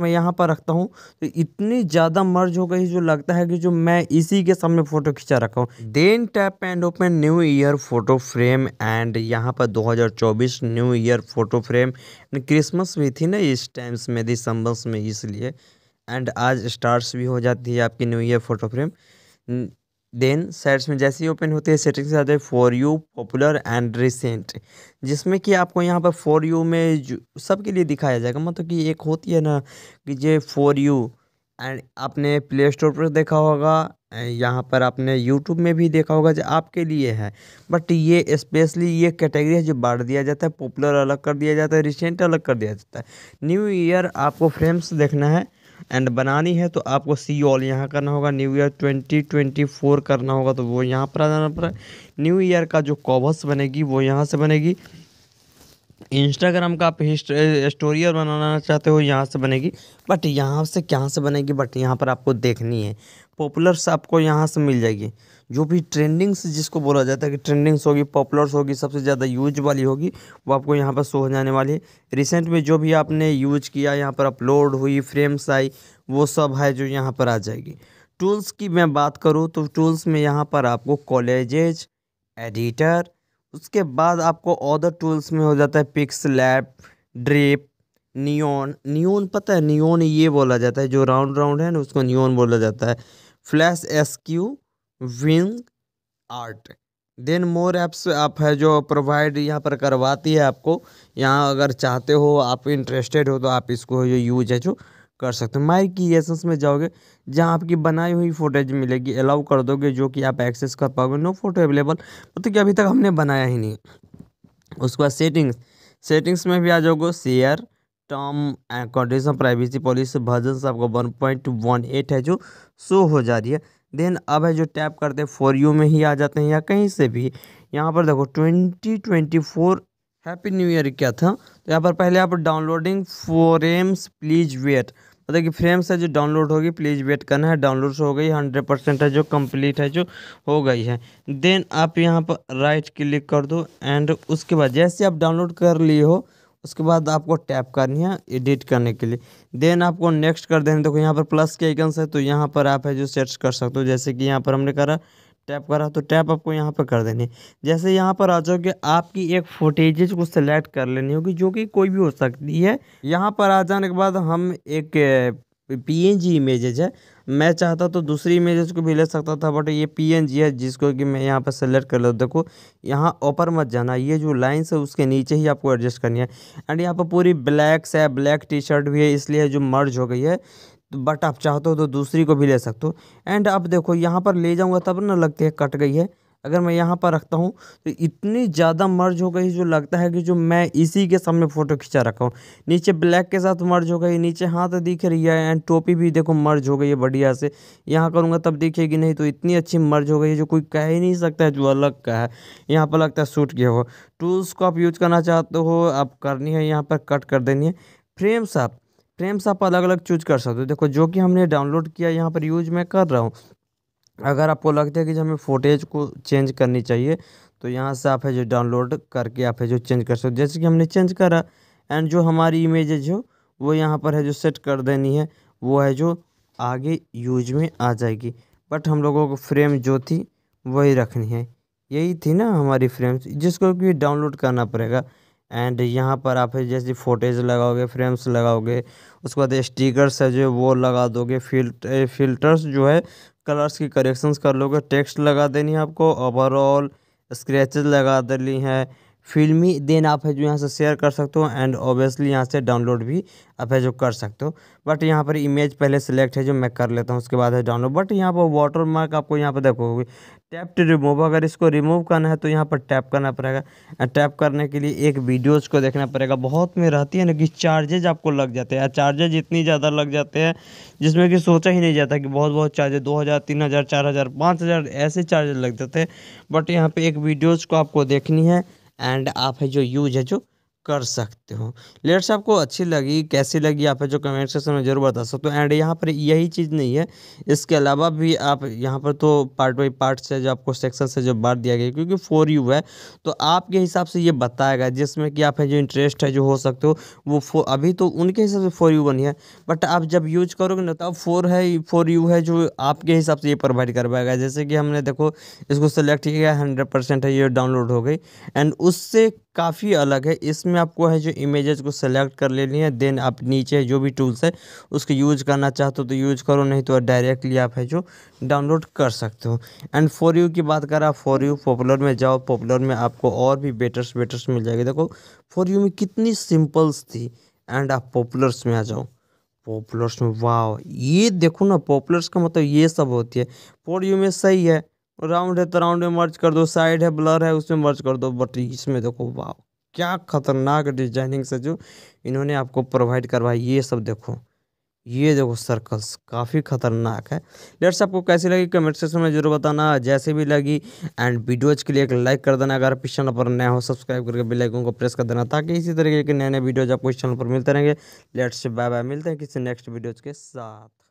मैं यहाँ पर रखता हूँ तो इतनी ज़्यादा मर्ज हो गई जो लगता है कि जो मैं इसी के सामने फ़ोटो खींचा रखा हूँ then tap and open new year photo frame and यहाँ पर 2024 new year photo frame Christmas भी थी ना इस टाइम्स में दिसंबर्स में इसलिए एंड आज स्टार्स भी हो जाती है आपकी new year photo frame then sets में जैसे ही ओपन होते हैं सेटिंग से आते हैं for you popular and recent जिसमें कि आपको यहाँ पर फॉर यू में सबके लिए दिखाया जाएगा मतलब कि एक होती है ना कि ये फॉर यू एंड आपने प्ले स्टोर पर देखा होगा यहाँ पर आपने यूट्यूब में भी देखा होगा जो आपके लिए है बट ये स्पेशली ये कैटेगरी है जो बांट दिया जाता है पॉपुलर अलग कर दिया जाता है रिसेंट अलग कर दिया जाता है न्यू ईयर आपको फ्रेम्स देखना है एंड बनानी है तो आपको सी ऑल यहाँ करना होगा new year twenty twenty four करना होगा तो वो यहाँ पर आ जाना पड़ा न्यू ईयर का जो कॉवर्स बनेगी वो यहाँ से बनेगी इंस्टाग्राम का आप स्टोरी और बनाना चाहते हो यहाँ से बनेगी बट यहाँ से कहाँ से बनेगी बट यहाँ पर आपको देखनी है पॉपुलर्स आपको यहाँ से मिल जाएगी जो भी ट्रेंडिंग्स जिसको बोला जाता है कि ट्रेंडिंग्स होगी पॉपुलर्स होगी सबसे ज़्यादा यूज वाली होगी वो आपको यहाँ पर शो हो जाने वाली है रिसेंट में जो भी आपने यूज किया यहाँ पर अपलोड हुई फ्रेम्स आई वो सब है जो यहाँ पर आ जाएगी टूल्स की मैं बात करूँ तो टूल्स में यहाँ पर आपको कॉलेजेज एडिटर उसके बाद आपको अदर टूल्स में हो जाता है pics lab drip neon neon पता है नियोन ये बोला जाता है जो राउंड राउंड है ना उसको नियोन बोला जाता है flash S Q wing art then more apps आप है जो प्रोवाइड यहाँ पर करवाती है आपको यहाँ अगर चाहते हो आप इंटरेस्टेड हो तो आप इसको जो यूज है जो कर सकते हो माई एसेंस में जाओगे जहाँ आपकी बनाई हुई फोटेज मिलेगी अलाउ कर दोगे जो कि आप एक्सेस कर पाओगे नो फोटो अवेलेबल मतलब कि अभी तक हमने बनाया ही नहीं उसके बाद सेटिंग्स सेटिंग्स में भी आ जाओगे share term and condition privacy policy version से आपको वन पॉइंट वन एट है जो शो हो जा रही है देन अब है जो टैप करते हैं फॉर यू में ही आ जाते हैं या कहीं से भी यहाँ पर देखो twenty twenty four happy new year क्या था तो यहाँ पर पहले आप डाउनलोडिंग फोरेम्स प्लीज वेट मतलब कि फ्रेम्स है जो डाउनलोड होगी प्लीज़ वेट करना है डाउनलोड हो गई हंड्रेड परसेंट है जो कंप्लीट है जो हो गई है देन आप यहाँ पर राइट क्लिक कर दो एंड उसके बाद जैसे आप डाउनलोड कर लिए हो उसके बाद आपको टैप करनी है एडिट करने के लिए देन आपको नेक्स्ट कर देना देखो यहाँ पर प्लस के आइकन्स है तो यहाँ पर आप है जो सर्च कर सकते हो जैसे कि यहाँ पर हमने करा टैप करा तो टैप आपको यहाँ पर कर देनी है जैसे यहाँ पर आ जाओगे आपकी एक फुटेजेज को सिलेक्ट कर लेनी होगी जो कि कोई भी हो सकती है यहाँ पर आ जाने के बाद हम एक पीएनजी इमेजेज है मैं चाहता तो दूसरी इमेजेस को भी ले सकता था बट ये पीएनजी है जिसको कि मैं यहाँ पर सेलेक्ट कर लूँ देखो यहाँ ऊपर मत जाना ये जो लाइन्स है उसके नीचे ही आपको एडजस्ट करनी है एंड यहाँ पर पूरी ब्लैक्स है ब्लैक टी शर्ट भी है इसलिए जो मर्ज हो गई है बट आप चाहते हो तो दूसरी को भी ले सकते हो एंड अब देखो यहाँ पर ले जाऊँगा तब ना लगती है कट गई है अगर मैं यहाँ पर रखता हूँ तो इतनी ज़्यादा मर्ज हो गई जो लगता है कि जो मैं इसी के सामने फ़ोटो खिंचा रखा हूँ नीचे ब्लैक के साथ मर्ज हो गई नीचे हाथ दिख रही है एंड टोपी भी देखो मर्ज हो गई है बढ़िया से यहाँ करूँगा तब दिखेगी नहीं तो इतनी अच्छी मर्ज हो गई है जो कोई कह ही नहीं सकता है जो अलग का है यहाँ पर लगता है सूट गया हो टूल्स को आप यूज करना चाहते हो आप करनी है यहाँ पर कट कर देनी है फ्रेम्स आप फ्रेम्स आप अलग अलग चूज कर सकते हो देखो जो कि हमने डाउनलोड किया यहाँ पर यूज मैं कर रहा हूँ अगर आपको लगता है कि जो हमें फ़ोटेज को चेंज करनी चाहिए तो यहाँ से आप है जो डाउनलोड करके आप है जो चेंज कर सकते हो जैसे कि हमने चेंज करा एंड जो हमारी इमेज है जो वो यहाँ पर है जो सेट कर देनी है वो है जो आगे यूज में आ जाएगी बट हम लोगों को फ्रेम जो थी वही रखनी है यही थी ना हमारी फ्रेम्स जिसको कि डाउनलोड करना पड़ेगा एंड यहाँ पर आप है जैसे फोटेज लगाओगे फ्रेम्स लगाओगे उसके बाद स्टिकर्स है जो वो लगा दोगे फिल्ट फिल्टर्स जो है कलर्स की करेक्शंस कर लोगे टेक्स्ट लगा देनी है आपको ओवरऑल स्क्रैचेस लगा देनी है फिल्मी देन आप है जो यहाँ से शेयर कर सकते हो एंड ऑब्वियसली यहाँ से डाउनलोड भी आप है जो कर सकते हो बट यहाँ पर इमेज पहले सेलेक्ट है जो मैं कर लेता हूँ उसके बाद है डाउनलोड बट यहाँ पर वाटर मार्क आपको यहाँ पर देखोगे टैप टू रिमूव अगर इसको रिमूव करना है तो यहाँ पर टैप करना पड़ेगा एंड टैप करने के लिए एक वीडियोज़ को देखना पड़ेगा बहुत में रहती है ना कि चार्जेज आपको लग जाते हैं चार्जेज इतनी ज़्यादा लग जाते हैं जिसमें कि सोचा ही नहीं जाता कि बहुत बहुत चार्जेज दो हज़ार तीन हज़ार चार हज़ार पाँच हज़ार ऐसे चार्जेज लग जाते हैं बट यहाँ पर एक वीडियोज़ को आपको देखनी है एंड आप है जो यूज है जो कर सकते हो लेट्स आपको अच्छी लगी कैसी लगी आप जो कमेंट सेक्शन में जरूर बता सकते हो एंड यहाँ पर यही चीज़ नहीं है इसके अलावा भी आप यहाँ पर तो पार्ट बाई पार्ट से जो आपको सेक्शन से जो बांट दिया गया क्योंकि फोर यू है तो आपके हिसाब से ये बताएगा जिसमें कि आप जो इंटरेस्ट है जो हो सकते हो वो फो अभी तो उनके हिसाब से फोर यू बनी है बट आप जब यूज करोगे ना तो आप फोर है फोर यू है जो आपके हिसाब से ये प्रोवाइड करवाएगा जैसे कि हमने देखो इसको सेलेक्ट किया हंड्रेड परसेंट है ये डाउनलोड हो गई एंड उससे काफ़ी अलग है इसमें आपको है जो इमेजेस को सेलेक्ट कर लेनी है देन आप नीचे जो भी टूल्स है उसको यूज करना चाहते हो तो यूज करो नहीं तो डायरेक्टली आप है जो डाउनलोड कर सकते हो एंड फॉर यू की बात आप फॉर यू पॉपुलर में जाओ पॉपुलर में आपको और भी बेटर्स बेटर्स मिल जाएगी देखो फॉर यू में कितनी सिंपल्स थी एंड आप पॉपुलर्स में आ जाओ पॉपुलर्स में वाह ये देखो ना पॉपुलर्स का मतलब ये सब होती है फॉर यू में सही है राउंड है तो राउंड में मर्ज कर दो साइड है ब्लर है उसमें मर्ज कर दो बट इसमें देखो वाह क्या खतरनाक डिजाइनिंग से जो इन्होंने आपको प्रोवाइड करवाई ये सब देखो ये देखो सर्कल्स काफ़ी खतरनाक है लेट्स आपको कैसी लगी कमेंट सेक्शन में जरूर बताना जैसे भी लगी एंड वीडियोज के लिए एक लाइक कर देना अगर आप इस चैनल पर नया हो सब्सक्राइब करके बेल आइकन को प्रेस कर देना ताकि इसी तरीके के नए नए वीडियोज आपको इस चैनल पर मिलते रहेंगे लेट्स बाय बाय मिलते हैं किसी नेक्स्ट वीडियोज के साथ